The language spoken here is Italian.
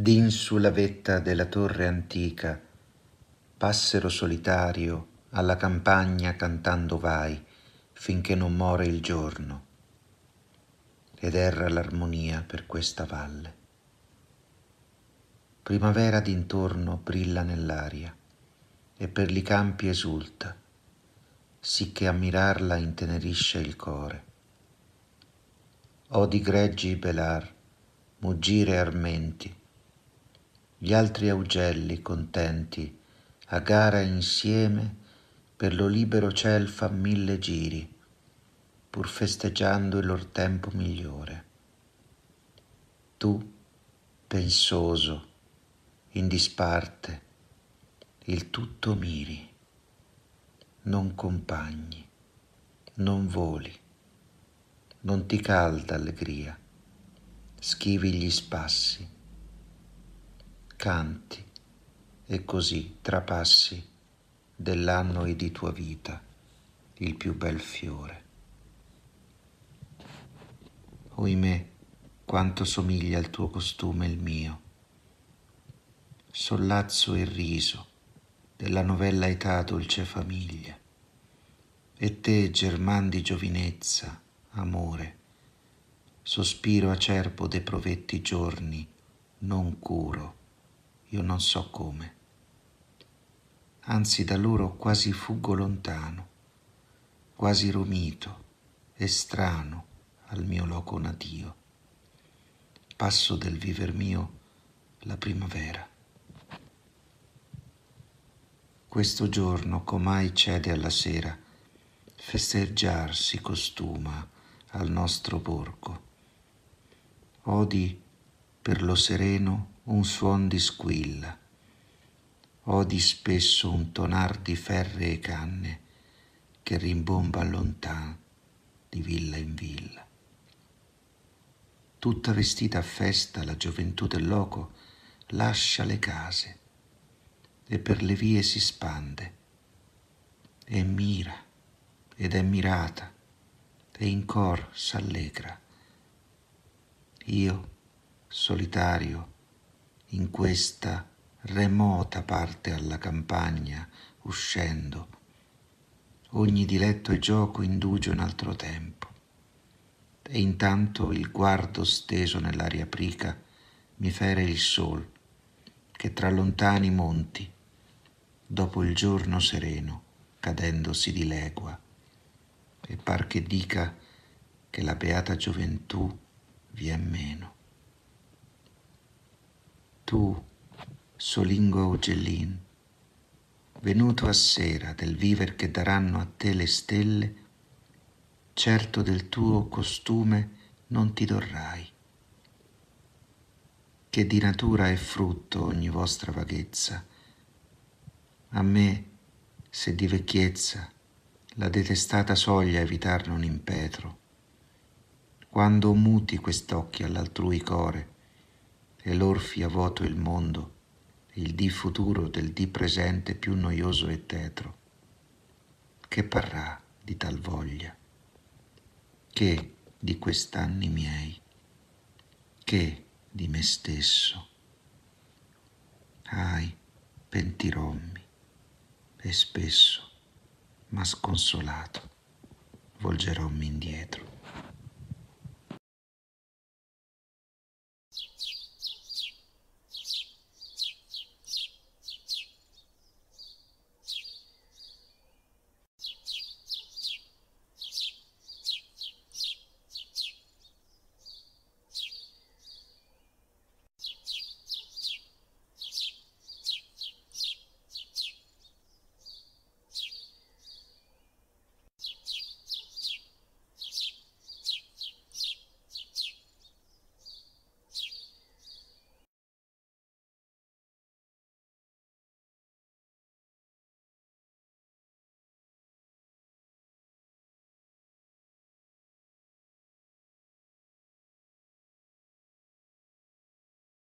d'in sulla vetta della torre antica, passero solitario alla campagna cantando vai finché non more il giorno ed erra l'armonia per questa valle. Primavera d'intorno brilla nell'aria e per li campi esulta, sicché a mirarla intenerisce il core. O di greggi belar, muggire armenti, gli altri augelli contenti, a gara insieme, per lo libero ciel fan mille giri, pur festeggiando il lor tempo migliore. Tu, pensoso, in disparte, il tutto miri, non compagni, non voli, non ti calda allegria, schivi gli spassi canti e così trapassi dell'anno e di tua vita il più bel fiore. Oimè, quanto somiglia il tuo costume il mio. Sollazzo e riso della novella età dolce famiglia, e te, german di giovinezza, amore, sospiro acerbo de provetti giorni, non curo io non so come. Anzi da loro quasi fuggo lontano, quasi romito, e strano al mio loco natio. Passo del viver mio la primavera. Questo giorno comai cede alla sera, festeggiar si costuma al nostro borgo. Odi per lo sereno un suon di squilla. Odi spesso un tonar di ferre e canne che rimbomba lontan di villa in villa. Tutta vestita a festa la gioventù del loco lascia le case e per le vie si spande e mira ed è mirata e in cor s'allegra. Io solitario, in questa remota parte alla campagna, uscendo. Ogni diletto e gioco induge un altro tempo. E intanto il guardo steso nell'aria aprica mi fere il sol, che tra lontani monti, dopo il giorno sereno, cadendosi di legua, e par che dica che la beata gioventù vien meno tu, solingo uccellin, venuto a sera del viver che daranno a te le stelle, certo del tuo costume non ti dorrai, che di natura è frutto ogni vostra vaghezza. A me, se di vecchiezza, la detestata soglia evitar non impetro, quando muti quest'occhio all'altrui core, e lor fia vuoto il mondo, il dì futuro del dì presente più noioso e tetro. Che parrà di tal voglia? Che di quest'anni miei? Che di me stesso? Ai, pentirommi, e spesso, ma sconsolato, volgerommi indietro.